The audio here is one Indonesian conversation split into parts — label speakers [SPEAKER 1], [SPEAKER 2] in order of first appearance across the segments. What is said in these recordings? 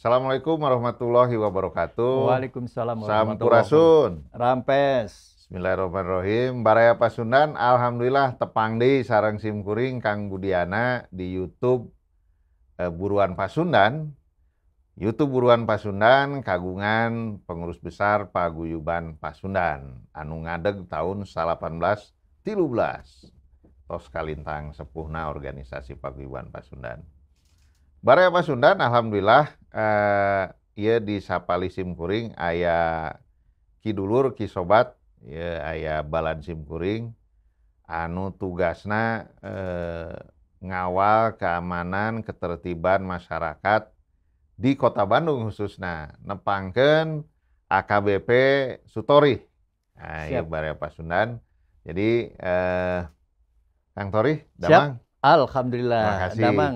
[SPEAKER 1] Assalamualaikum warahmatullahi wabarakatuh. Waalaikumsalam warahmatullahi wabarakatuh. Rampes. Bismillahirrahmanirrahim. Baraya Pasundan, Alhamdulillah tepang di sarang simkuring Kang Budiana di Youtube eh, Buruan Pasundan. YouTube Buruan Pasundan kagungan pengurus besar Paguyuban Pasundan anu ngadeg tahun 1813 tos kalintang sepuhna organisasi Paguyuban Pasundan Baraya Pasundan alhamdulillah eh, ia disapali simkuring ayah kidulur kisobat ya ayah balan simkuring anu tugasna eh, ngawal keamanan ketertiban masyarakat di Kota Bandung khususnya nepangken AKBP Sutori. Nah, Siap. ya Pasundan. Jadi eh, Kang Tori, Damang.
[SPEAKER 2] Siap. Alhamdulillah. Makasih. Damang.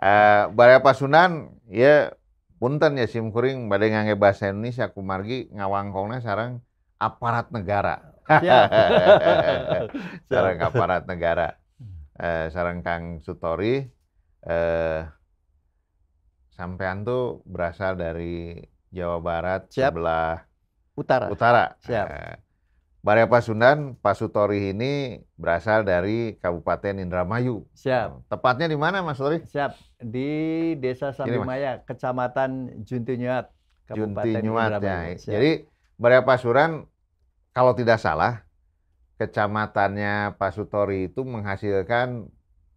[SPEAKER 1] Eh, Baraya Pasundan ya punten ya sim kuring badai ngangge bahasa Indonesia kumargi ngawangkongnya sekarang aparat negara. Sekarang aparat negara. Eh, sekarang Kang Sutori eh sampean tuh berasal dari Jawa Barat Siap. sebelah utara. Utara. Siap. Uh, eh, Barya Pasundan, Pasutori ini berasal dari Kabupaten Indramayu. Siap. Oh, tepatnya di mana, Mas Tori? Siap. Di Desa Sambimaya, Kecamatan Juntinyuat, Kabupaten ya. Indramayu. Ya. Siap. Jadi Barya Pasuran, kalau tidak salah, kecamatannya Pasutori itu menghasilkan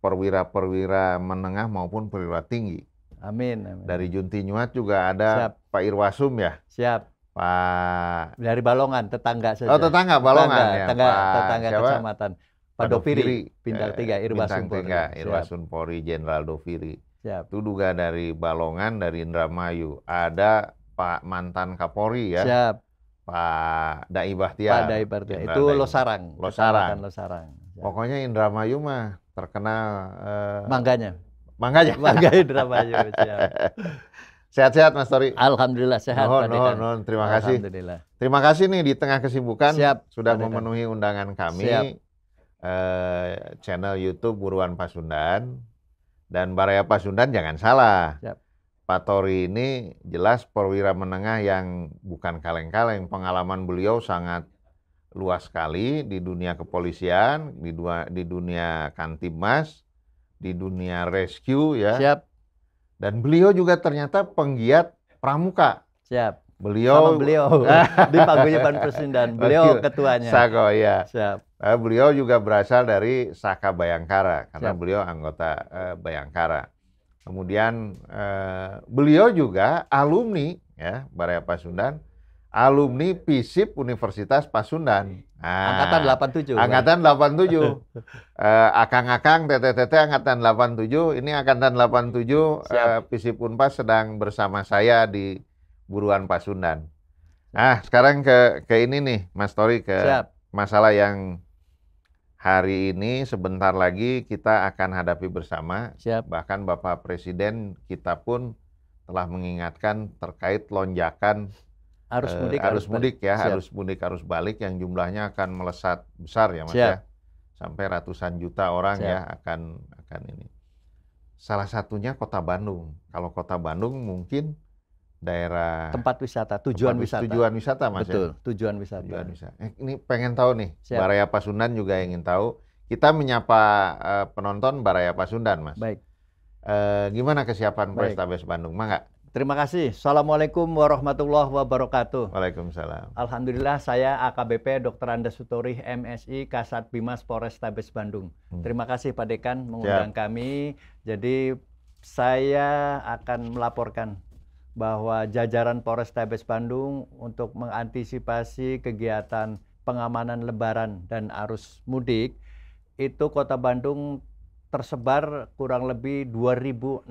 [SPEAKER 1] perwira-perwira menengah maupun perwira tinggi. Amin. amin. Dari Junti Nyuat juga ada Siap. Pak Irwasum ya. Siap. Pak dari Balongan tetangga saja. Oh tetangga Balongan tetangga, ya. Tetangga, Pak, tetangga siapa? kecamatan. Pak Dofiri. Pindah Tiga, eh, Irwasum Polri. Tiga, Irwasun Polri, Jenderal Doviri. Siap. Itu juga dari Balongan, dari Indramayu. Ada Pak mantan Kapolri ya. Siap. Pak Dai Bahtiar. Pak Dai Bahtiar. Itu Dai. Losarang. Losarang. Losarang. Pokoknya Indramayu mah terkenal. Eh, Mangganya. Mangga aja. Mangga Indra aja. Sehat-sehat Mas Tori. Alhamdulillah sehat. Nuhun, nuhun, nuhun. Terima kasih. Alhamdulillah. Terima kasih nih di tengah kesibukan Siap, sudah Pak memenuhi undangan kami. Siap. Eh, channel YouTube Buruan Pasundan dan Baraya Pasundan jangan salah. Siap. Pak Tori ini jelas perwira menengah yang bukan kaleng-kaleng. Pengalaman beliau sangat luas sekali di dunia kepolisian, di, dua, di dunia kantimas, di dunia rescue ya. Siap. Dan beliau juga ternyata penggiat pramuka. Siap. Beliau Sama beliau di Paguyuban Persindan. Beliau ketuanya. Sako ya. Siap. Eh, beliau juga berasal dari Saka Bayangkara karena Siap. beliau anggota uh, Bayangkara. Kemudian uh, beliau juga alumni ya Baraya Pasundan, alumni PISIP Universitas Pasundan. Ah. Angkatan kan? angkatan 87. Angkatan 87. eh, Akang-akang, tete-tete angkatan 87. Ini angkatan 87 eh, Siap. eh, PC Punpas sedang bersama saya di Buruan Pasundan. Nah, sekarang ke ke ini nih, Mas Tori ke Siap. masalah yang hari ini sebentar lagi kita akan hadapi bersama. Siap. Bahkan Bapak Presiden kita pun telah mengingatkan terkait lonjakan arus eh, mudik, arus, mudik ya, Siap. arus mudik, arus balik yang jumlahnya akan melesat besar ya Mas ya. Siap. ya, sampai ratusan juta orang ya Siap. ya akan akan ini. Salah satunya Kota Bandung. Kalau Kota Bandung mungkin daerah tempat wisata, tujuan tempat wisata, tujuan wisata Mas ya? Betul, ya. tujuan wisata. Tujuan wisata. Eh, ini pengen tahu nih, Siap. Baraya Pasundan juga ingin tahu. Kita menyapa uh, penonton Baraya Pasundan Mas. Baik. Uh, gimana kesiapan Prestabes Bandung, mangga? Terima kasih. Assalamualaikum warahmatullahi wabarakatuh. Waalaikumsalam. Alhamdulillah saya
[SPEAKER 2] AKBP Dr. Andes Sutori MSI Kasat Bimas Polrestabes Bandung. Hmm. Terima kasih Pak Dekan mengundang Siap. kami. Jadi saya akan melaporkan bahwa jajaran Polrestabes Bandung untuk mengantisipasi kegiatan pengamanan lebaran dan arus mudik itu Kota Bandung tersebar kurang lebih 2006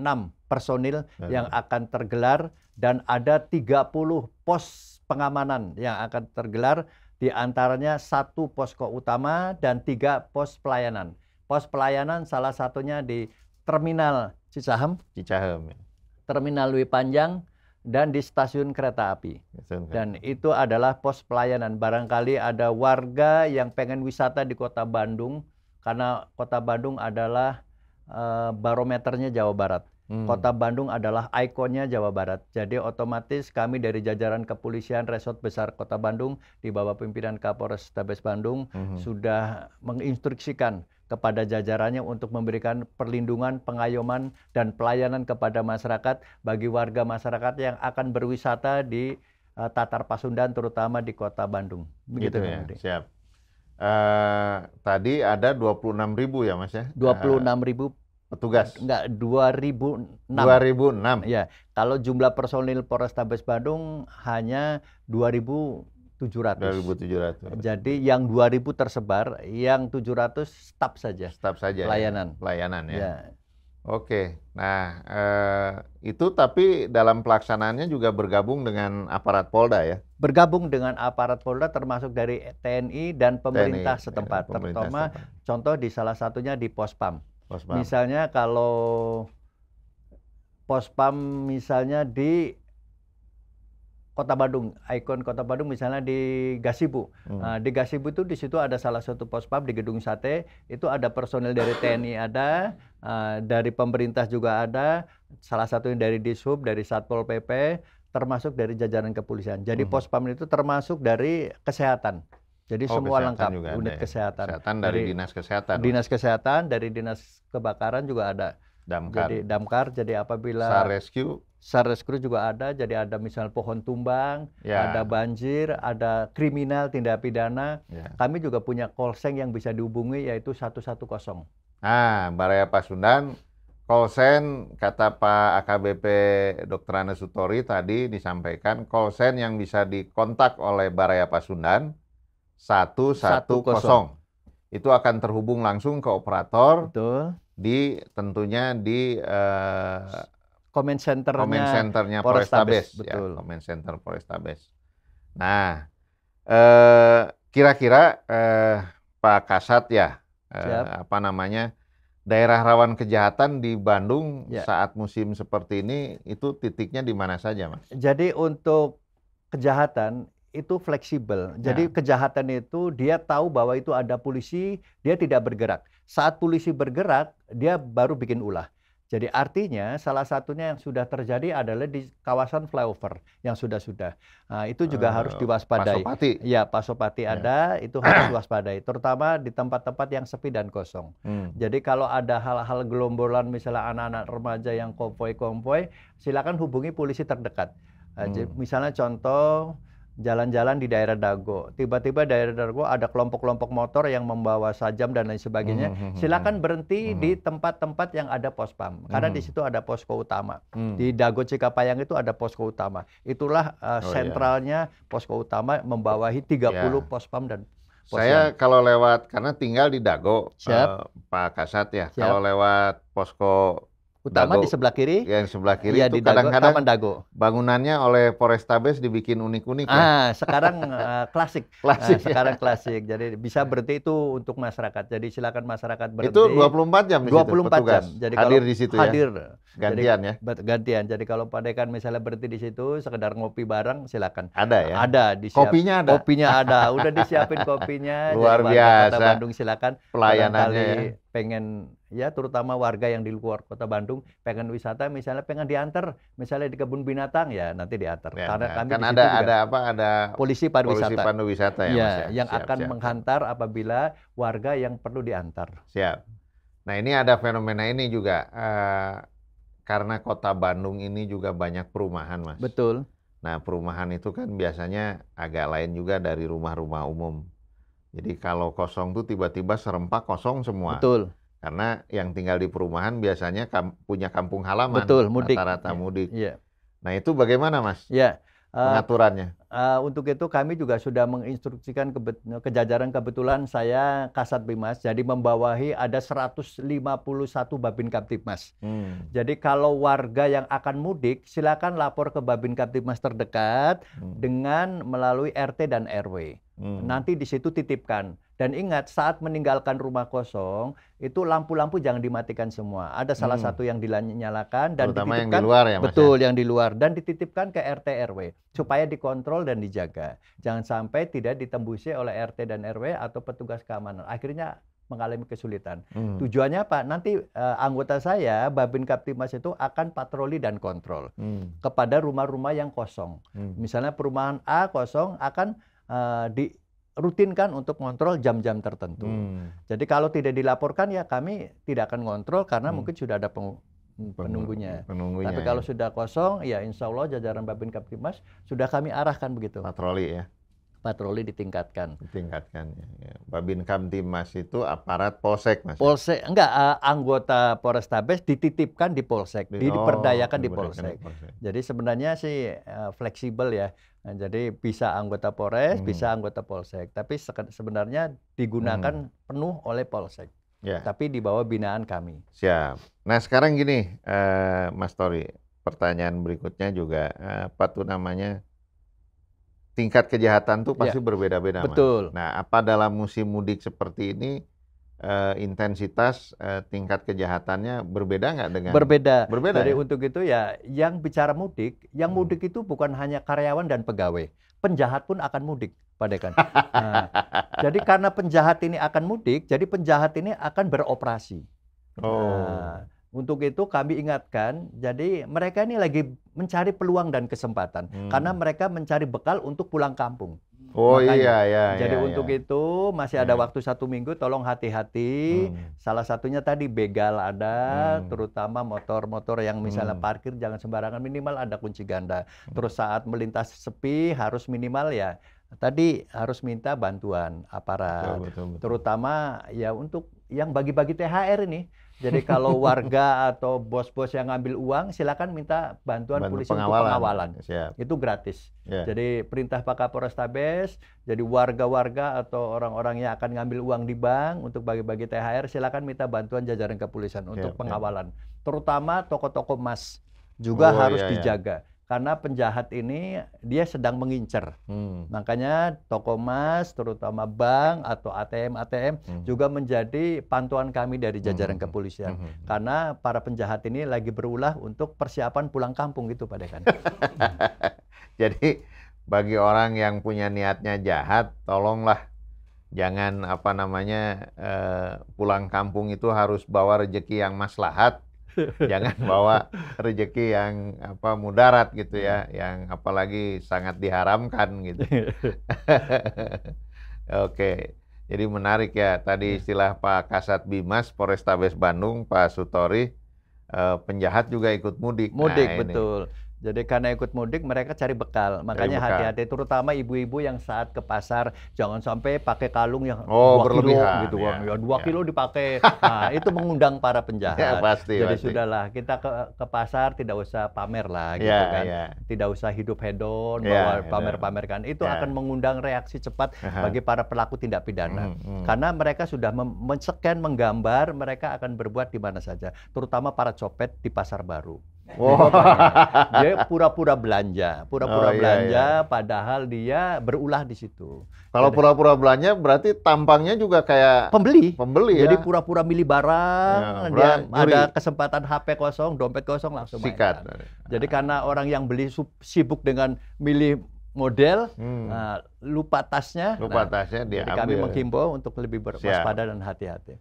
[SPEAKER 2] personil nah. yang akan tergelar dan ada 30 pos pengamanan yang akan tergelar di antaranya satu posko utama dan tiga pos pelayanan. Pos pelayanan salah satunya di Terminal Cicahem. Cicahem. Ya. Terminal Lui Panjang dan di stasiun kereta api. Dan itu adalah pos pelayanan. Barangkali ada warga yang pengen wisata di kota Bandung karena kota Bandung adalah uh, barometernya Jawa Barat. Hmm. Kota Bandung adalah ikonnya Jawa Barat. Jadi otomatis kami dari jajaran kepolisian Resort Besar Kota Bandung di bawah pimpinan Kapolres Tabes Bandung hmm. sudah menginstruksikan kepada jajarannya untuk memberikan perlindungan, pengayoman, dan pelayanan kepada masyarakat bagi warga masyarakat yang akan berwisata di uh, Tatar Pasundan, terutama di Kota Bandung. Begitu gitu ya,
[SPEAKER 1] Budi. siap. Uh, tadi ada 26 ribu ya mas ya? 26 ribu petugas. Enggak, 2006. 2006. Ya, kalau
[SPEAKER 2] jumlah personil Polrestabes Bandung hanya 2700.
[SPEAKER 1] 2700.
[SPEAKER 2] Jadi yang 2000 tersebar, yang 700 staf saja. Staf saja. Ya? Layanan.
[SPEAKER 1] Ya. Layanan ya. ya. Oke. Nah, eh, itu tapi dalam pelaksanaannya juga bergabung dengan aparat Polda ya. Bergabung dengan aparat Polda termasuk
[SPEAKER 2] dari TNI dan pemerintah TNI, ya, setempat. Pemerintah Terutama contoh di salah satunya di Pospam Pospam. Misalnya kalau Pospam misalnya di Kota Bandung, ikon Kota Bandung misalnya di Gasibu. Hmm. Nah, di Gasibu itu di situ ada salah satu pospam di Gedung Sate, itu ada personil dari TNI ada, uh, dari pemerintah juga ada, salah satunya dari Dishub, dari Satpol PP, termasuk dari jajaran kepolisian. Jadi hmm. pospam itu termasuk dari kesehatan. Jadi oh, semua lengkap juga unit ada, ya. kesehatan. Kesehatan dari, dari dinas kesehatan. Dinas kesehatan dari dinas kebakaran juga ada. Damkar. Jadi damkar. Jadi apabila SAR rescue. SAR rescue juga ada. Jadi ada misal pohon tumbang, ya. ada banjir, ada kriminal tindak pidana. Ya. Kami juga punya call center yang bisa dihubungi yaitu 110.
[SPEAKER 1] Nah, Baraya Pasundan call send kata Pak AKBP Dr. Anesutori tadi disampaikan call send yang bisa dikontak oleh Baraya Pasundan 110. Itu akan terhubung langsung ke operator. Betul. Di tentunya di uh, eh, comment centernya comment centernya Polrestabes, ya, betul. Ya, comment center Polrestabes. Nah, eh, kira-kira eh, Pak Kasat ya, eh, apa namanya? daerah rawan kejahatan di Bandung ya. saat musim seperti ini itu titiknya di mana saja, Mas?
[SPEAKER 2] Jadi untuk kejahatan itu fleksibel. Ya. Jadi ya. kejahatan itu dia tahu bahwa itu ada polisi, dia tidak bergerak. Saat polisi bergerak, dia baru bikin ulah. Jadi artinya salah satunya yang sudah terjadi adalah di kawasan flyover yang sudah-sudah. Nah, itu juga uh, harus diwaspadai. Pasopati. Ya, Pasopati ya. ada, itu harus diwaspadai. Terutama di tempat-tempat yang sepi dan kosong. Hmm. Jadi kalau ada hal-hal gelombolan misalnya anak-anak remaja yang kompoi-kompoi, silakan hubungi polisi terdekat. Eh, hmm. misalnya contoh jalan-jalan di daerah Dago. Tiba-tiba daerah Dago ada kelompok-kelompok motor yang membawa sajam dan lain sebagainya. hmm, hmm, hmm, hmm Silakan berhenti hmm di tempat-tempat yang ada pos pam. Karena hmm di situ ada posko utama. hmm Di Dago Cikapayang itu ada posko utama. Itulah uh, oh, iya. sentralnya yeah. posko utama membawahi 30 iya. yeah. pos pam dan
[SPEAKER 1] pos Saya yang... kalau lewat karena tinggal di Dago Siap. Uh, Pak Kasat ya. Siap. Kalau lewat posko utama Dago. di sebelah kiri. Ya, yang sebelah kiri ya, itu kadang-kadang Taman Dago. Bangunannya oleh Polrestabes dibikin unik-unik. Ya. Ah, ya?
[SPEAKER 2] sekarang uh, klasik. Klasik. Nah, ya. Sekarang klasik. Jadi bisa berhenti itu untuk masyarakat. Jadi silakan masyarakat berhenti. Itu 24 jam 24 jam. Jadi hadir kalau, di situ ya? hadir. ya. Gantian Jadi, ya. Gantian. Jadi kalau padekan misalnya berhenti di situ sekedar ngopi bareng silakan. Ada ya. Ada disiap. Kopinya ada. Kopinya ada. Udah disiapin kopinya. Luar Jadi, biasa. Bandung silakan. Pelayanannya. pengen ya terutama warga yang di luar kota Bandung pengen wisata misalnya pengen diantar misalnya di kebun
[SPEAKER 1] binatang ya nanti diantar ya, karena ya. kami kan ada ada apa ada polisi pariwisata polisi wisata ya, ya, ya yang siap, akan siap.
[SPEAKER 2] menghantar apabila warga yang perlu diantar
[SPEAKER 1] siap nah ini ada fenomena ini juga uh, karena kota Bandung ini juga banyak perumahan mas betul nah perumahan itu kan biasanya agak lain juga dari rumah-rumah umum jadi kalau kosong tuh tiba-tiba serempak kosong semua betul karena yang tinggal di perumahan biasanya kam punya kampung halaman. Betul, mudik. Rata-rata iya, mudik. Ya. Nah itu bagaimana Mas? Ya. pengaturannya.
[SPEAKER 2] Uh, untuk itu kami juga sudah menginstruksikan kejajaran kebetulan saya Kasat Bimas, jadi membawahi ada 151 Babin Kaptibmas. Hmm. Jadi kalau warga yang akan mudik silakan lapor ke Babin Mas terdekat hmm. dengan melalui RT dan RW. Hmm. Nanti di situ titipkan. Dan ingat saat meninggalkan rumah kosong itu lampu-lampu jangan dimatikan semua. Ada salah hmm. satu yang dinyalakan dan Terutama dititipkan. yang di luar ya, Mas ya? Betul, ya? yang di luar dan dititipkan ke RT RW supaya dikontrol dan dijaga. Jangan sampai tidak ditembusi oleh RT dan RW atau petugas keamanan. Akhirnya mengalami kesulitan. Hmm. Tujuannya apa? Nanti uh, anggota saya Babin Kaptimas itu akan patroli dan kontrol hmm. kepada rumah-rumah yang kosong. Hmm. Misalnya perumahan A kosong akan uh, eh, rutinkan untuk kontrol jam-jam tertentu. Hmm. Jadi kalau tidak dilaporkan ya kami tidak akan kontrol karena hmm. mungkin sudah ada peng
[SPEAKER 1] penunggunya. penunggunya. Tapi kalau ya.
[SPEAKER 2] sudah kosong, ya insya Allah jajaran Babin Kaptimas sudah kami arahkan begitu.
[SPEAKER 1] Patroli ya? Patroli ditingkatkan. Ditingkatkan. Ya. ya. Babin Kaptimas itu aparat polsek mas. Polsek enggak uh,
[SPEAKER 2] anggota Polrestabes dititipkan di polsek, di, oh, diperdayakan, oh, di, polsek. di polsek. Jadi sebenarnya sih uh, fleksibel ya. Nah, jadi bisa anggota Polres, hmm. bisa anggota Polsek, tapi sebenarnya digunakan hmm. penuh oleh Polsek. Ya. Tapi di bawah binaan
[SPEAKER 1] kami. Siap. Nah, sekarang gini, uh, Mas Tori, pertanyaan berikutnya juga uh, apa tuh namanya? Tingkat kejahatan tuh ya. pasti ya. berbeda-beda. Betul. Mas. Nah, apa dalam musim mudik seperti ini uh, intensitas uh, tingkat kejahatannya berbeda nggak dengan berbeda. Berbeda. dari ya? untuk itu ya yang bicara mudik,
[SPEAKER 2] yang hmm. mudik itu bukan hanya karyawan dan pegawai, penjahat pun akan mudik, pada Dekan. nah, jadi karena penjahat ini akan mudik, jadi penjahat ini akan beroperasi. Nah, oh. untuk itu kami ingatkan, jadi mereka ini lagi mencari peluang dan kesempatan hmm. karena mereka mencari bekal untuk pulang kampung.
[SPEAKER 1] Oh Makanya. Iya, iya iya. Jadi iya, untuk iya.
[SPEAKER 2] itu masih ada iya. waktu satu minggu, tolong hati-hati. Hmm. Salah satunya tadi begal ada, hmm. terutama motor-motor yang misalnya hmm. parkir jangan sembarangan minimal ada kunci ganda. Hmm. Terus saat melintas sepi harus minimal ya tadi harus minta bantuan aparat, betul, betul, betul. terutama ya untuk yang bagi-bagi THR ini. Jadi kalau warga atau bos-bos yang ngambil uang, silakan minta bantuan Bantu polisi pengawalan. untuk pengawalan. Siap. Itu gratis. Yeah. Jadi perintah Pak Kapolres Tabes, jadi warga-warga atau orang-orang yang akan ngambil uang di bank untuk bagi-bagi THR, silakan minta bantuan jajaran kepolisian ya, untuk ya. pengawalan. Yeah. Terutama toko-toko emas juga oh, harus yeah, iya. dijaga. Yeah karena penjahat ini dia sedang mengincar. Hmm. Makanya toko emas, terutama bank atau ATM ATM hmm. juga menjadi pantauan kami dari hmm. jajaran hmm. kepolisian. Hmm. Karena para penjahat ini lagi berulah untuk persiapan pulang kampung gitu pada kan.
[SPEAKER 1] Jadi bagi orang yang punya niatnya jahat, tolonglah jangan apa namanya eh, pulang kampung itu harus bawa rejeki yang maslahat jangan bawa rezeki yang apa mudarat gitu ya, yang apalagi sangat diharamkan gitu. Oke, jadi menarik ya tadi ya. istilah Pak Kasat Bimas Polrestabes Bandung Pak Sutori eh, penjahat juga ikut mudik. Mudik nah, betul. Jadi karena
[SPEAKER 2] ikut mudik mereka cari bekal. Makanya hati-hati terutama ibu-ibu yang saat ke pasar jangan sampai pakai kalung yang oh, berlebihan, kilo gitu ya. ya dua ya. kilo dipakai. Nah, itu mengundang para penjahat. Ya, pasti, Jadi pasti. sudahlah kita ke ke pasar tidak usah pamer lah ya, gitu ya, kan. Ya. Tidak usah hidup hedon ya, bahwa ya. pamer-pamerkan. Itu ya. akan mengundang reaksi cepat uh -huh. bagi para pelaku tindak pidana. Hmm, hmm. Karena mereka sudah men-scan menggambar mereka akan berbuat di mana saja, terutama para copet di pasar baru. Wow. Oh. dia pura-pura belanja, pura-pura oh, iya, belanja, iya, iya. padahal dia berulah di situ. Kalau pura-pura belanja berarti tampangnya juga kayak
[SPEAKER 1] pembeli. Pembeli. Jadi pura
[SPEAKER 2] ya? pura-pura milih barang, ya, dia ada kesempatan HP kosong, dompet kosong langsung sikat. Mainan. Jadi karena orang yang beli sibuk dengan milih model hmm. nah, lupa tasnya. Lupa nah, tasnya dia. Jadi ambil. kami menghimbau untuk lebih berwaspada dan hati-hati.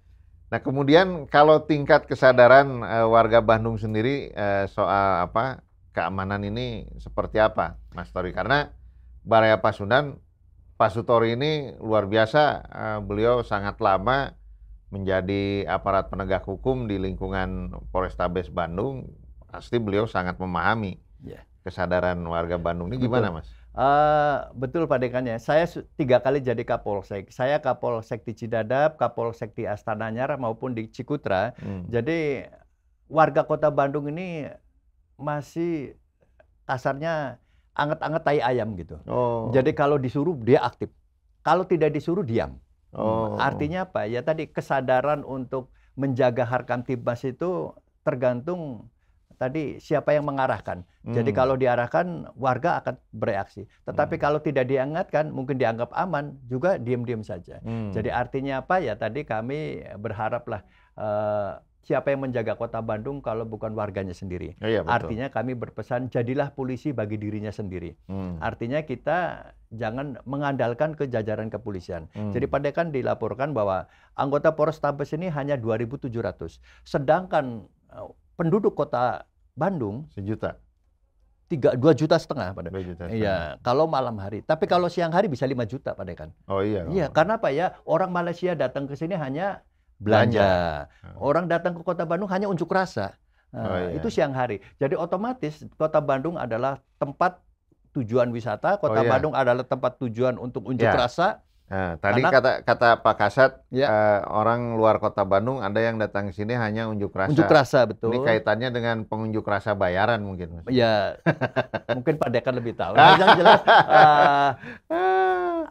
[SPEAKER 1] Nah, kemudian kalau tingkat kesadaran uh, warga Bandung sendiri uh, soal apa keamanan ini seperti apa, Mas Tori? Karena Baraya Pasundan, Pak Sutori ini luar biasa, uh, beliau sangat lama menjadi aparat penegak hukum di lingkungan Polrestabes Bandung, pasti beliau sangat memahami yeah. kesadaran warga Bandung ini gimana, Mas? Uh, betul Pak Dekannya, saya tiga kali jadi
[SPEAKER 2] Kapolsek. Saya Kapolsek di Cidadap, Kapolsek di Astana Astananyar maupun di Cikutra. Hmm. Jadi warga kota Bandung ini masih kasarnya anget-anget tai ayam gitu. Oh. Jadi kalau disuruh dia aktif, kalau tidak disuruh diam. Oh. Artinya apa? Ya tadi kesadaran untuk menjaga harkam tibas itu tergantung tadi siapa yang mengarahkan. Hmm. Jadi kalau diarahkan warga akan bereaksi. Tetapi hmm. kalau tidak diingatkan mungkin dianggap aman juga diam-diam saja. Hmm. Jadi artinya apa ya tadi kami berharaplah uh, siapa yang menjaga kota Bandung kalau bukan warganya sendiri. Oh, iya, Artinya kami berpesan jadilah polisi bagi dirinya sendiri. Hmm. Artinya kita jangan mengandalkan kejajaran kepolisian. Hmm. Jadi pada kan dilaporkan bahwa anggota Polrestabes ini hanya 2.700. Sedangkan eh, penduduk kota Bandung sejuta. Tiga dua juta setengah pada. Iya, kalau malam hari. Tapi kalau siang hari bisa lima juta pada kan.
[SPEAKER 1] Oh iya. Iya,
[SPEAKER 2] karena apa ya? Orang Malaysia datang ke sini hanya belanja. belanja. Hmm. Orang datang ke Kota Bandung hanya unjuk rasa.
[SPEAKER 1] Nah, oh, iya. Itu
[SPEAKER 2] siang hari. Jadi otomatis Kota Bandung adalah tempat tujuan wisata, Kota oh, iya. Bandung adalah tempat tujuan untuk unjuk yeah. rasa,
[SPEAKER 1] Nah, tadi Karena, kata kata Pak Kasat ya. uh, orang luar kota Bandung ada yang datang ke sini hanya unjuk rasa. Unjuk rasa betul. Ini kaitannya dengan pengunjuk rasa bayaran mungkin. Mas. Ya, mungkin Pak Dekan lebih tahu. Nah, yang jelas uh,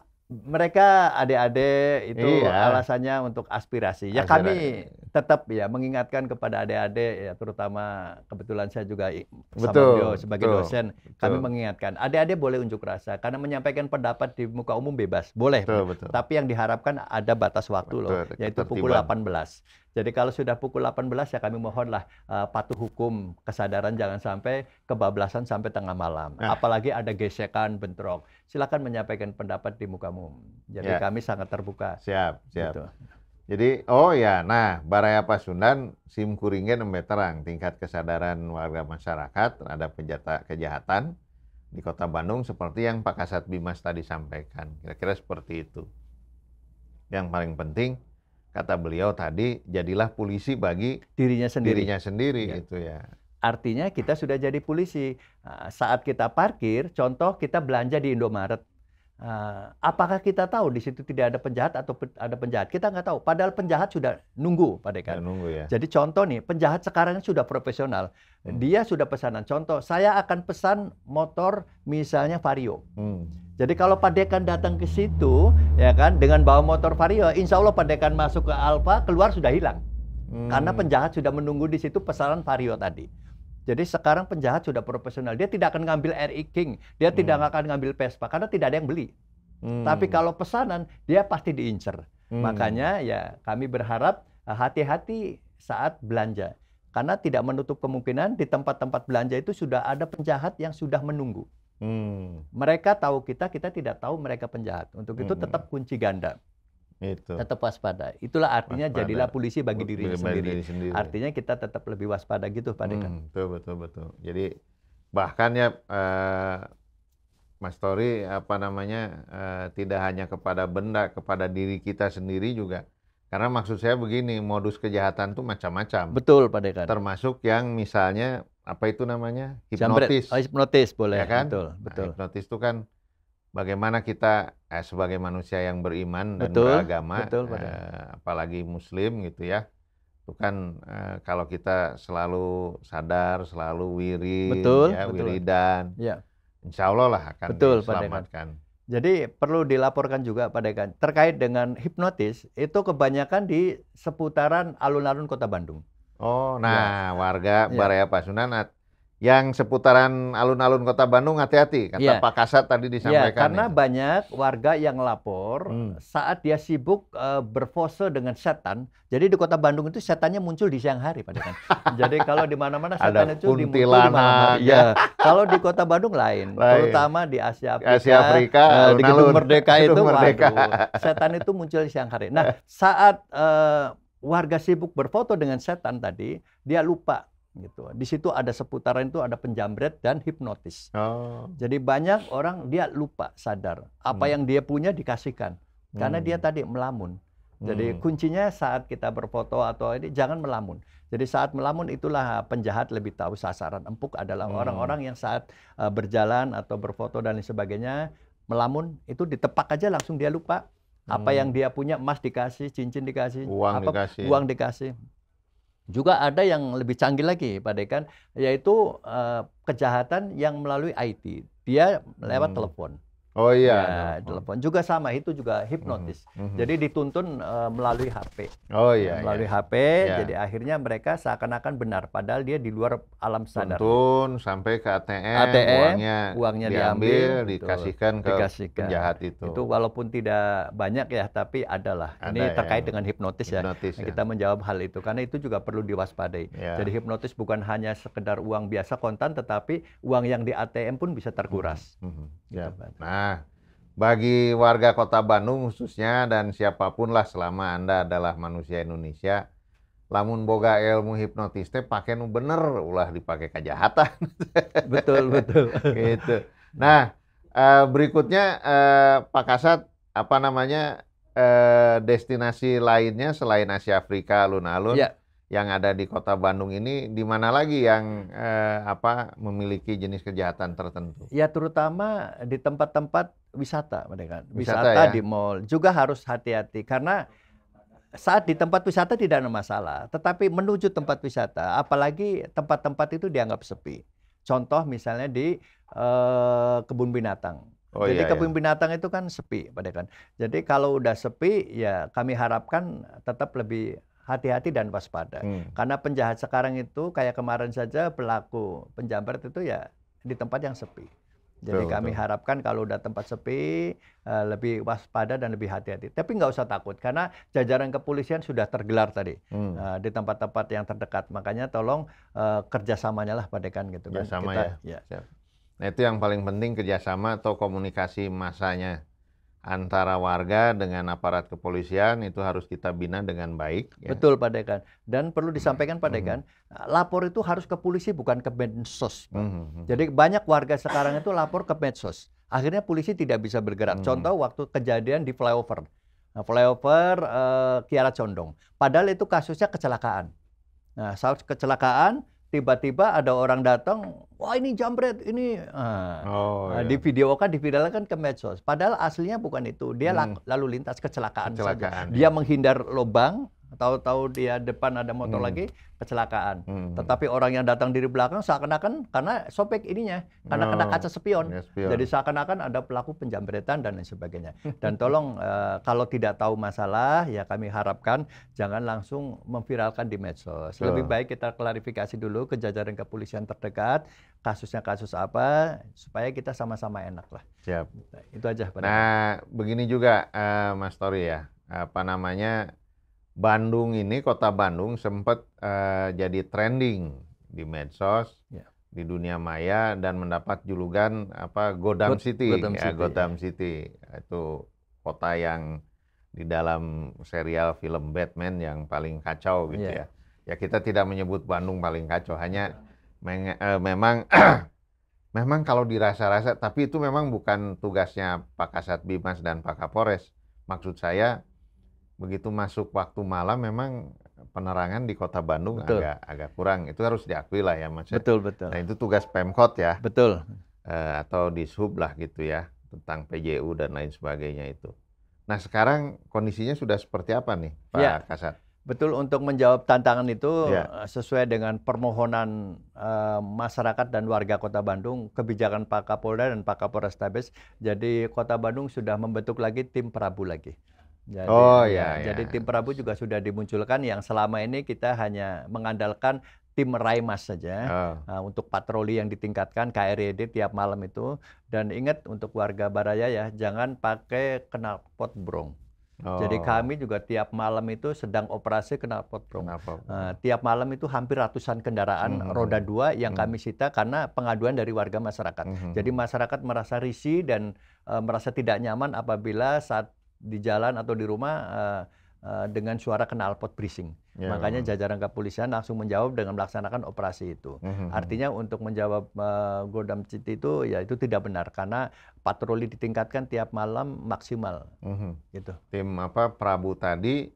[SPEAKER 1] mereka
[SPEAKER 2] adik-adik itu iya. alasannya untuk aspirasi. Ya kami tetap ya mengingatkan kepada adik-adik ya terutama kebetulan saya juga betul, sama beliau sebagai betul, dosen betul. kami mengingatkan adik-adik boleh unjuk rasa karena menyampaikan pendapat di muka umum bebas boleh. betul. Tapi yang diharapkan ada batas waktu betul, loh yaitu pukul 18. Jadi kalau sudah pukul 18 ya kami mohonlah uh, patuh hukum, kesadaran jangan sampai kebablasan sampai tengah malam. Nah. Apalagi ada gesekan, bentrok. Silakan menyampaikan pendapat di muka umum. Jadi ya. kami
[SPEAKER 1] sangat terbuka. Siap, siap. Gitu. Jadi, oh ya, nah Baraya Pasundan, SIM Kuringen terang tingkat kesadaran warga masyarakat terhadap penjata kejahatan di kota Bandung seperti yang Pak Kasat Bimas tadi sampaikan. Kira-kira seperti itu. Yang paling penting, kata beliau tadi jadilah polisi bagi dirinya sendiri. Dirinya sendiri ya. gitu ya. Artinya kita sudah jadi polisi. Ah, saat
[SPEAKER 2] kita parkir, contoh kita belanja di Indomaret. Ah, apakah kita tahu di situ tidak ada penjahat atau ada penjahat? Kita nggak tahu. Padahal penjahat sudah nunggu, pak dekan. Ya, nunggu ya. Jadi contoh nih, penjahat sekarang sudah profesional. Hmm. Dia sudah pesanan. Contoh, saya akan pesan motor misalnya Vario. Hmm jadi kalau Pak datang ke situ, ya kan, dengan bawa motor Vario, insya Allah Pak masuk ke Alfa, keluar sudah hilang. Hmm. Karena penjahat sudah menunggu di situ pesanan Vario tadi. Jadi sekarang penjahat sudah profesional. Dia tidak akan ngambil RI King, dia hmm. tidak akan ngambil Vespa, karena tidak ada yang beli. Hmm. Tapi kalau pesanan, dia pasti diincer. Hmm. Makanya ya kami berharap eh, hati-hati saat belanja. Karena tidak menutup kemungkinan di tempat-tempat belanja itu sudah ada penjahat yang sudah menunggu. Hmm. Mereka tahu kita, kita tidak tahu mereka penjahat. Untuk itu hmm. tetap kunci ganda.
[SPEAKER 1] Itu. Tetap waspada.
[SPEAKER 2] Itulah artinya waspada. jadilah polisi bagi diri sendiri. sendiri. Artinya
[SPEAKER 1] kita tetap lebih waspada gitu, Pak Dekan. Hmm, betul, betul, betul. Jadi bahkan ya uh, Mas Tori apa namanya uh, tidak hanya kepada benda, kepada diri kita sendiri juga karena maksud saya begini, modus kejahatan tuh macam-macam. Betul, Pak Dekan. Termasuk yang misalnya apa itu namanya? hipnotis. Oh, hipnotis boleh. Ya kan? Betul, nah, betul. Nah, hipnotis itu kan bagaimana kita eh, sebagai manusia yang beriman dan betul, beragama, betul, eh, apalagi muslim gitu ya. Itu kan eh, kalau kita selalu sadar, selalu wiri, betul, ya, betul. wiridan. Ya. Insya Allah lah akan betul, diselamatkan. Pak Dekan. Jadi perlu dilaporkan juga pada kan
[SPEAKER 2] terkait dengan hipnotis itu kebanyakan di seputaran alun-alun Kota Bandung.
[SPEAKER 1] Oh, nah ya. warga ya. Baraya Pasunan yang seputaran alun-alun kota Bandung hati-hati kata yeah. Pak Kasat tadi iya, disampaikan. Yeah, karena itu.
[SPEAKER 2] banyak warga yang lapor hmm. saat dia sibuk uh, eh, berpose dengan setan. Jadi di kota Bandung itu setannya muncul di siang hari pada kan. Jadi kalau di mana-mana setan itu muncul di malam Iya. Ya. kalau di kota Bandung lain, lain, terutama di Asia Afrika, Asia Afrika uh, di Gedung Merdeka itu Merdeka. Waduh, setan itu muncul di siang hari. Nah, saat uh, warga sibuk berfoto dengan setan tadi, dia lupa gitu. Di situ ada seputaran itu ada penjambret dan hipnotis. Oh. Jadi banyak orang dia lupa sadar apa hmm. yang dia punya dikasihkan karena hmm. dia tadi melamun. Jadi hmm. kuncinya saat kita berfoto atau ini jangan melamun. Jadi saat melamun itulah penjahat lebih tahu sasaran empuk adalah hmm. orang-orang hmm. yang saat e, berjalan atau berfoto dan lain sebagainya melamun itu ditepak aja langsung dia lupa apa hmm. yang dia punya emas dikasih, cincin dikasih, uang apa, dikasih. Uang dikasih. Juga ada yang lebih canggih lagi, Pak Dekan, yaitu uh, kejahatan yang melalui IT. Dia lewat hmm. telepon. Oh iya. Ya, telepon juga sama itu juga hipnotis. Mm -hmm. Jadi dituntun uh, melalui HP.
[SPEAKER 1] Oh iya. iya. Melalui iya. HP. yeah. Jadi
[SPEAKER 2] akhirnya mereka seakan-akan benar, padahal dia di
[SPEAKER 1] luar alam sadar. Tuntun sampai ke ATM. ATM. Uangnya, uangnya diambil, diambil dikasihkan ke dikasihkan. penjahat itu. Itu
[SPEAKER 2] walaupun tidak banyak ya, tapi adalah. Ada Ini ya. terkait dengan hipnotis, ya. hipnotis ya. ya. Kita menjawab hal itu karena itu juga perlu diwaspadai. Yeah. Jadi hipnotis bukan hanya sekedar uang biasa kontan, tetapi uang yang di ATM pun
[SPEAKER 1] bisa terkuras. Mm -hmm. Ya. Gitu, nah. Nah, bagi warga kota Bandung khususnya dan siapapun lah selama Anda adalah manusia Indonesia, lamun boga ilmu hipnotis teh pakai nu bener ulah dipakai kejahatan. betul, betul. gitu. Nah, eh, berikutnya eh, Pak Kasat apa namanya eh, destinasi lainnya selain Asia Afrika alun-alun? Ya yang ada di kota Bandung ini di mana lagi yang eh, apa memiliki jenis kejahatan tertentu?
[SPEAKER 2] Ya terutama di tempat-tempat wisata, mereka wisata, wisata ya? di
[SPEAKER 1] mall juga harus
[SPEAKER 2] hati-hati karena saat di tempat wisata tidak ada masalah, tetapi menuju tempat wisata, apalagi tempat-tempat itu dianggap sepi. Contoh misalnya di eh, kebun binatang. Oh, Jadi iya, iya. kebun binatang itu kan sepi, pada kan. Jadi kalau udah sepi, ya kami harapkan tetap lebih hati-hati dan waspada. Hmm. Karena penjahat sekarang itu kayak kemarin saja pelaku penjamret itu ya di tempat yang sepi.
[SPEAKER 1] Jadi betul, kami betul.
[SPEAKER 2] harapkan kalau udah tempat sepi eh, lebih waspada dan lebih hati-hati. Tapi nggak usah takut karena jajaran kepolisian sudah tergelar tadi hmm. Eh, di tempat-tempat yang terdekat. Makanya tolong eh, kerjasamanya lah Padekan gitu kan. Kerjasama ya.
[SPEAKER 1] ya. Nah itu yang paling penting kerjasama atau komunikasi masanya antara warga dengan aparat kepolisian itu harus kita bina dengan baik. Ya. Betul Pak Dekan. Dan perlu disampaikan Pak
[SPEAKER 2] mm-hmm. Dekan, mm-hmm. lapor itu harus ke polisi bukan ke medsos. Mm-hmm. Jadi banyak warga sekarang itu lapor ke medsos. Akhirnya polisi tidak bisa bergerak. Mm-hmm. Contoh waktu kejadian di flyover. Nah, flyover uh, Kiara Condong. Padahal itu kasusnya kecelakaan. Nah, saat kecelakaan tiba-tiba ada orang datang wah ini jambret ini di ah. oh, nah, iya. di video kan ke medsos padahal aslinya bukan itu dia hmm. lalu lintas kecelakaan, kecelakaan saja. dia ya. menghindar lubang tahu-tahu dia depan ada motor hmm. lagi kecelakaan. Hmm. Tetapi orang yang datang dari belakang seakan-akan karena sobek ininya, karena no. kena oh, kaca spion. Ya, spion. Jadi seakan-akan ada pelaku penjambretan dan lain sebagainya. dan tolong uh, kalau tidak tahu masalah ya kami harapkan jangan langsung memviralkan di medsos. Lebih baik kita klarifikasi dulu ke jajaran kepolisian terdekat kasusnya kasus apa supaya kita sama-sama enak lah. Siap. Nah, itu aja.
[SPEAKER 1] Nah, begini juga uh, Mas Tori ya. Apa namanya Bandung ini kota Bandung sempat uh, jadi trending di medsos yeah. di dunia maya dan mendapat julukan apa Godam Got, City Gotham ya City, Gotham ya. City itu kota yang di dalam serial film Batman yang paling kacau gitu yeah. ya ya kita tidak menyebut Bandung paling kacau hanya uh, memang memang kalau dirasa-rasa tapi itu memang bukan tugasnya Pak Kasat Bimas dan Pak Kapolres maksud saya begitu masuk waktu malam memang penerangan di kota Bandung betul. agak agak kurang. Itu harus diakui lah ya Mas. Betul betul. Nah itu tugas Pemkot ya. Betul. e, atau di sub lah gitu ya tentang PJU dan lain sebagainya itu. Nah sekarang kondisinya sudah seperti apa nih Pak ya. Kasat?
[SPEAKER 2] Betul untuk menjawab tantangan itu ya. Eh, sesuai dengan permohonan e, masyarakat dan warga Kota Bandung, kebijakan Pak Kapolda dan Pak Kapolres Tabes Jadi Kota Bandung sudah membentuk lagi tim Prabu lagi. Jadi, oh ya, ya. Jadi tim Prabu juga sudah dimunculkan yang selama ini kita hanya mengandalkan tim Raimas saja oh. uh, untuk patroli yang ditingkatkan KRD e tiap malam itu dan ingat untuk warga Baraya ya jangan pakai knalpot brong. Oh. Jadi kami juga tiap malam itu sedang operasi knalpot brong. Uh, tiap malam itu hampir ratusan kendaraan mm -hmm. roda dua yang mm -hmm. kami sita karena pengaduan dari warga masyarakat. Mm -hmm. Jadi masyarakat merasa risih dan uh, merasa tidak nyaman apabila saat di jalan atau di rumah uh, uh, dengan suara knalpot brising. Yeah, Makanya yeah. jajaran kepolisian langsung menjawab dengan melaksanakan operasi itu. Mm-hmm. Artinya untuk menjawab uh, Godam City itu ya itu tidak benar karena patroli ditingkatkan tiap malam maksimal.
[SPEAKER 1] Mm-hmm. Gitu. Tim apa Prabu tadi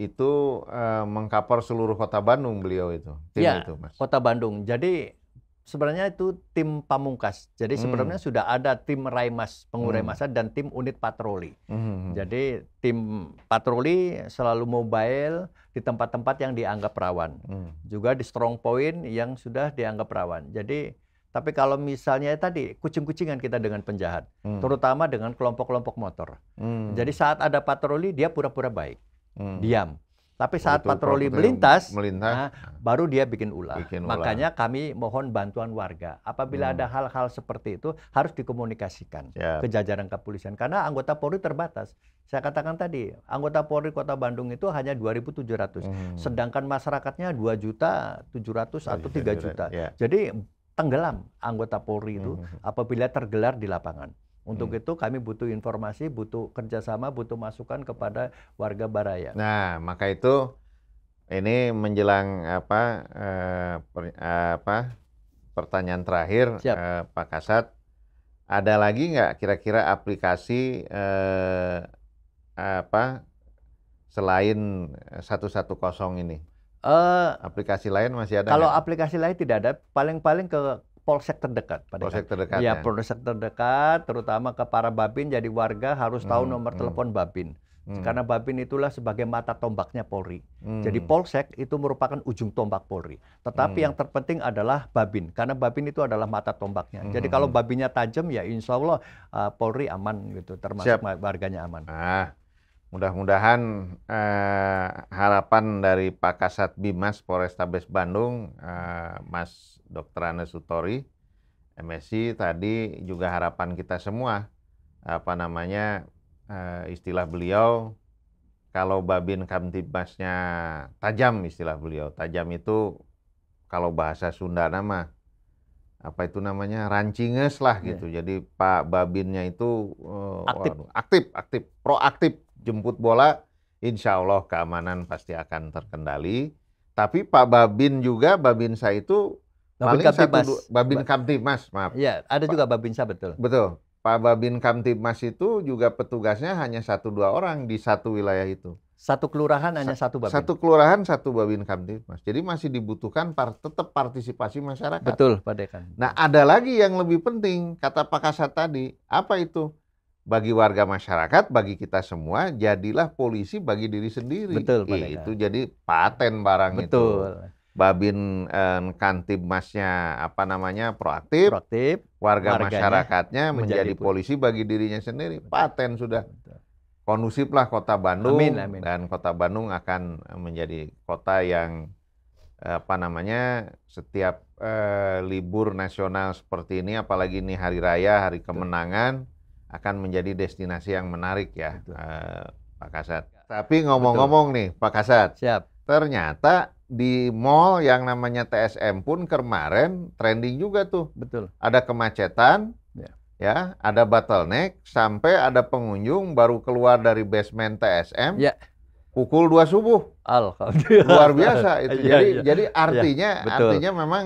[SPEAKER 1] itu uh, mengkapor seluruh kota Bandung beliau itu. Tim yeah, itu, Mas. Kota Bandung. Jadi sebenarnya itu tim pamungkas. Jadi hmm. sebenarnya hmm.
[SPEAKER 2] sudah ada tim Raimas, pengurai massa hmm. dan tim unit patroli. Hmm, hmm, hmm. Jadi tim patroli selalu mobile di tempat-tempat yang dianggap rawan. Hmm. Juga di strong point yang sudah dianggap rawan. Jadi tapi kalau misalnya tadi kucing-kucingan kita dengan penjahat, hmm. terutama dengan kelompok-kelompok motor. Hmm. Jadi saat ada patroli dia pura-pura baik, hmm. diam. Tapi saat patroli melintas, melintas nah, baru dia bikin ulah. Bikin Makanya kami mohon bantuan warga. Apabila hmm. ada hal-hal seperti itu harus dikomunikasikan yep. Ya. ke jajaran kepolisian karena anggota Polri terbatas. Saya katakan tadi, anggota Polri Kota Bandung itu hanya 2.700, hmm. sedangkan masyarakatnya 2.700 atau 3 iya, iya, iya. juta. Yeah. Jadi tenggelam anggota Polri itu hmm. apabila tergelar di lapangan. Untuk hmm. itu kami butuh informasi, butuh kerjasama, butuh masukan kepada warga Baraya.
[SPEAKER 1] Nah, maka itu ini menjelang apa eh, per, eh, apa pertanyaan terakhir Eh, Pak Kasat, ada lagi nggak kira-kira aplikasi eh, apa selain 110 ini? Uh, aplikasi lain masih ada? Kalau gak?
[SPEAKER 2] aplikasi lain tidak ada, paling-paling ke polsek terdekat pada polsek terdekat ya, ya polsek terdekat terutama ke para babin jadi warga harus tahu hmm, nomor hmm. telepon babin hmm. karena babin itulah sebagai mata tombaknya Polri hmm. jadi polsek itu merupakan ujung tombak Polri tetapi hmm. yang terpenting adalah babin karena babin itu adalah mata tombaknya hmm. jadi kalau babinnya tajam ya insya Allah uh, Polri
[SPEAKER 1] aman gitu termasuk Siap. warganya aman ah mudah-mudahan eh, harapan dari Pak Kasat Bimas Polrestabes Bandung eh, Mas Dr. Anes Sutori MSI tadi juga harapan kita semua apa namanya eh, istilah beliau kalau Babin Kamtibmasnya tajam istilah beliau tajam itu kalau bahasa Sunda nama apa itu namanya rancinges lah gitu. Yeah. Jadi Pak Babinnya itu uh, aktif. Waduh, aktif, aktif, proaktif jemput bola, insya Allah keamanan pasti akan terkendali. Tapi Pak Babin juga, Babinsa itu Babin paling Kamtibmas. satu Babin ba Kamtibmas, maaf. Iya, ada Pak, juga Babinsa betul. Betul. Pak Babin Kamtibmas itu juga petugasnya hanya satu dua orang di satu wilayah itu. Satu kelurahan hanya satu babin. Satu kelurahan satu babin kamtibmas. Jadi masih dibutuhkan par tetap partisipasi masyarakat. Betul, Pak Dekan. Nah, ada lagi yang lebih penting kata Pak Kasat tadi. Apa itu? bagi warga masyarakat, bagi kita semua, jadilah polisi bagi diri sendiri. Betul, Pak iya, Itu jadi paten barang Betul. itu. Babin eh, kantip masnya apa namanya proaktif, proaktif warga masyarakatnya menjadi, polisi bagi dirinya sendiri. Paten sudah. Kondusiflah kota Bandung amin, amin. dan kota Bandung akan menjadi kota yang eh, apa namanya setiap eh, libur nasional seperti ini, apalagi ini hari raya, hari kemenangan. Betul akan menjadi destinasi yang menarik ya, Betul. Eh, Pak Kasat. Tapi ngomong-ngomong nih, Pak Kasat. Siap. Ternyata di mall yang namanya TSM pun kemarin trending juga tuh. Betul. Ada kemacetan, ya, ya ada bottleneck, sampai ada pengunjung baru keluar dari basement TSM. Ya. Pukul dua subuh. Alhamdulillah. Luar biasa itu. Ya, jadi ya. jadi iya, artinya ya, betul. artinya memang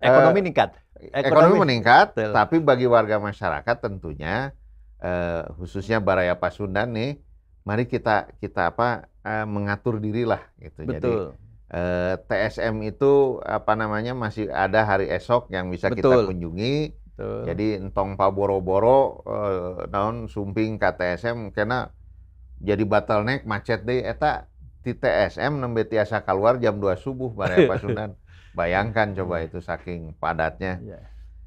[SPEAKER 1] ekonomi eh, meningkat. ekonomi, ekonomi meningkat, betul. tapi bagi warga masyarakat tentunya eh, khususnya Baraya Pasundan nih, mari kita kita apa eh, mengatur dirilah gitu. Betul. Jadi eh, TSM itu apa namanya masih ada hari esok yang bisa Betul. kita kunjungi. Betul. Jadi entong paboro-boro eh, naon sumping TSM karena jadi bottleneck macet deh eta di TSM nembe tiasa keluar jam 2 subuh baraya Pasundan. Bayangkan coba itu saking padatnya. Yeah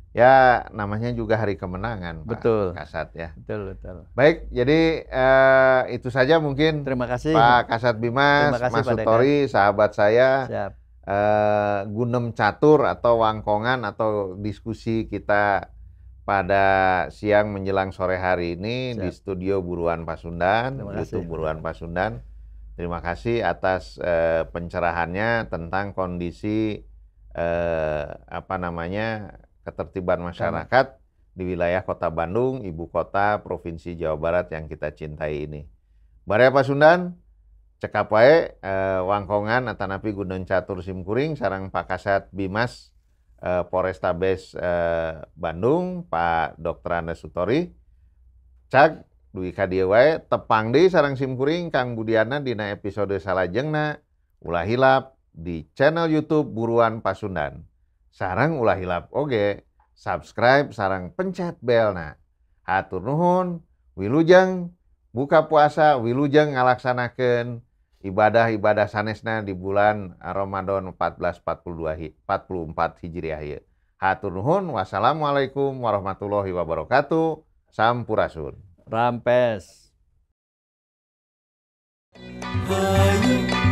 [SPEAKER 1] ya namanya juga hari kemenangan betul. Pak Kasat ya. Betul betul. Baik, jadi uh, itu saja mungkin. Terima kasih Pak Kasat Bimas, Mas Sutori, sahabat saya. Siap. Uh, gunem catur atau wangkongan atau diskusi kita pada siang menjelang sore hari ini Siap. di studio Buruan Pasundan, YouTube Buruan Pasundan. Terima kasih atas uh, pencerahannya tentang kondisi uh, apa namanya ketertiban masyarakat di wilayah Kota Bandung, ibu kota Provinsi Jawa Barat yang kita cintai ini. Bare Pasundan, cekap wae eh, eh, wangkongan atanapi Gunung Catur Simkuring sarang Pak Kasat Bimas eh, Polrestabes eh, Bandung, Pak Dr. Andes Sutori. Cak Dwi ka tepang di sarang Simkuring Kang Budiana dina episode salajengna ulah hilap di channel YouTube Buruan Pasundan sarang ulah hilap oge subscribe sarang pencet bel nah hatur nuhun wilujeng buka puasa wilujeng ngalaksanakan ibadah-ibadah sanesna di bulan Ramadan 1442 44 Hijriah Ya, Hatur nuhun. Wassalamualaikum warahmatullahi wabarakatuh. Sampurasun. Rampes.
[SPEAKER 2] Bayu.